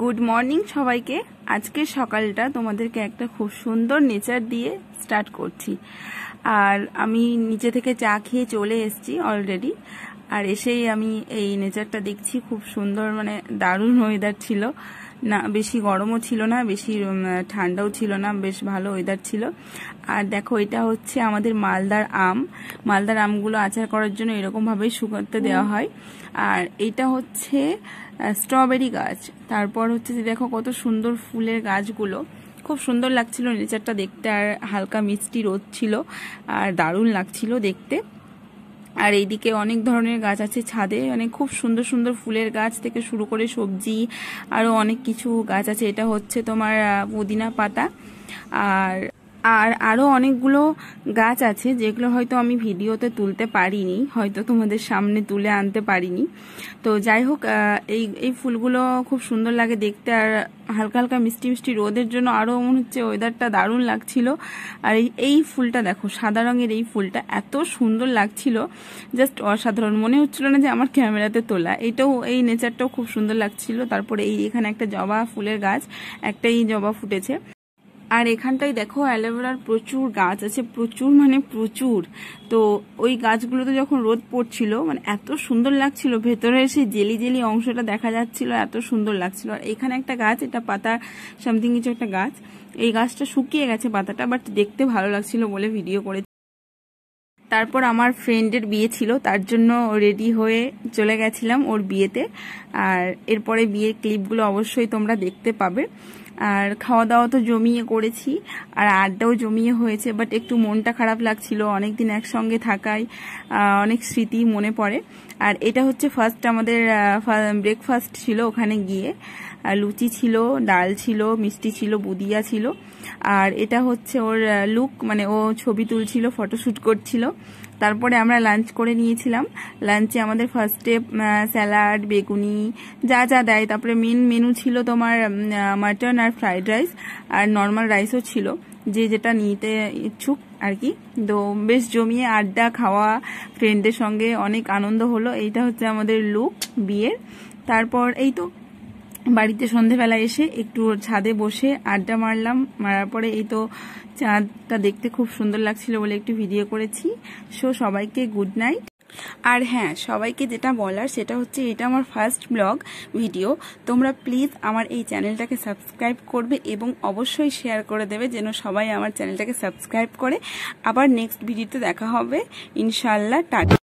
good morning সবাইকে আজকে সকালটা তোমাদেরকে একটা খুব সুন্দর নেচার দিয়ে স্টার্ট করছি আর আমি নিচে থেকে চা খেয়ে চলে এসছি অলরেডি আর এসেই আমি এই নেচারটা দেখছি খুব সুন্দর মানে দারুণ ওয়েদার ছিল না বেশি গরমও ছিল না বেশি ঠান্ডাও ছিল না বেশ ভালো ওয়েদার ছিল আর দেখো এটা হচ্ছে আমাদের মালদার আম মালদার আমগুলো আচার করার জন্য এরকমভাবেই শুকাতে দেওয়া হয় আর এটা হচ্ছে স্ট্রবেরি গাছ তারপর হচ্ছে দেখো কত সুন্দর ফুলের গাছগুলো খুব সুন্দর লাগছিল নেচারটা দেখতে আর হালকা মিষ্টি রোদ ছিল আর দারুণ লাগছিল দেখতে আর এইদিকে অনেক ধরনের গাছ আছে ছাদে মানে খুব সুন্দর সুন্দর ফুলের গাছ থেকে শুরু করে সবজি আরও অনেক কিছু গাছ আছে এটা হচ্ছে তোমার পুদিনা পাতা আর আর আরও অনেকগুলো গাছ আছে যেগুলো হয়তো আমি ভিডিওতে তুলতে পারিনি হয়তো তোমাদের সামনে তুলে আনতে পারিনি তো যাই হোক এই এই ফুলগুলো খুব সুন্দর লাগে দেখতে আর হালকা হালকা মিষ্টি মিষ্টি রোদের জন্য আরও মনে হচ্ছে ওয়েদারটা দারুণ লাগছিল আর এই ফুলটা দেখো সাদা রঙের এই ফুলটা এত সুন্দর লাগছিল জাস্ট অসাধারণ মনে হচ্ছিল না যে আমার ক্যামেরাতে তোলা এটাও এই নেচারটাও খুব সুন্দর লাগছিল তারপরে এই এখানে একটা জবা ফুলের গাছ একটাই জবা ফুটেছে আর এখানটায় দেখো অ্যালোভেরার প্রচুর গাছ আছে প্রচুর মানে প্রচুর তো ওই গাছগুলোতে যখন রোদ পড়ছিল মানে এত সুন্দর লাগছিল ভেতরে সেই জেলি জেলি অংশটা দেখা যাচ্ছিল এত সুন্দর লাগছিল আর এখানে একটা গাছ এটা পাতা সামথিং কিছু একটা গাছ এই গাছটা শুকিয়ে গেছে পাতাটা বাট দেখতে ভালো লাগছিল বলে ভিডিও করে তারপর আমার ফ্রেন্ডের বিয়ে ছিল তার জন্য রেডি হয়ে চলে গেছিলাম ওর বিয়েতে আর এরপরে বিয়ের ক্লিপগুলো অবশ্যই তোমরা দেখতে পাবে আর খাওয়া দাওয়া তো জমিয়ে করেছি আর আড্ডাও জমিয়ে হয়েছে বাট একটু মনটা খারাপ লাগছিল অনেক দিন একসঙ্গে থাকায় অনেক স্মৃতি মনে পড়ে আর এটা হচ্ছে ফার্স্ট আমাদের ব্রেকফাস্ট ছিল ওখানে গিয়ে লুচি ছিল ডাল ছিল মিষ্টি ছিল বুদিয়া ছিল আর এটা হচ্ছে ওর লুক মানে ও ছবি তুলছিল ফটোশ্যুট করছিল তারপরে আমরা লাঞ্চ করে নিয়েছিলাম লাঞ্চে আমাদের ফার্স্টে স্যালাড বেগুনি যা যা দেয় তারপরে মেন মেনু ছিল তোমার মাটন আর ফ্রাইড রাইস আর নর্মাল রাইসও ছিল যে যেটা নিতে ইচ্ছুক আর কি তো বেশ জমিয়ে আড্ডা খাওয়া ফ্রেন্ডদের সঙ্গে অনেক আনন্দ হলো এইটা হচ্ছে আমাদের লুক বিয়ের তারপর এই তো বাড়িতে সন্ধেবেলা এসে একটু ছাদে বসে আড্ডা মারলাম মারার পরে এই তো চাঁদটা দেখতে খুব সুন্দর লাগছিল বলে একটু ভিডিও করেছি সো সবাইকে গুড নাইট আর হ্যাঁ সবাইকে যেটা বলার সেটা হচ্ছে এটা আমার ফার্স্ট ব্লগ ভিডিও তোমরা প্লিজ আমার এই চ্যানেলটাকে সাবস্ক্রাইব করবে এবং অবশ্যই শেয়ার করে দেবে যেন সবাই আমার চ্যানেলটাকে সাবস্ক্রাইব করে আবার নেক্সট ভিডিওতে দেখা হবে ইনশাল্লাহ টাটা